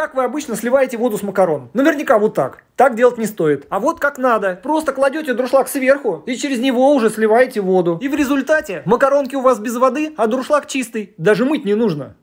как вы обычно сливаете воду с макарон? Наверняка вот так. Так делать не стоит. А вот как надо. Просто кладете друшлаг сверху и через него уже сливаете воду. И в результате макаронки у вас без воды, а друшлаг чистый. Даже мыть не нужно.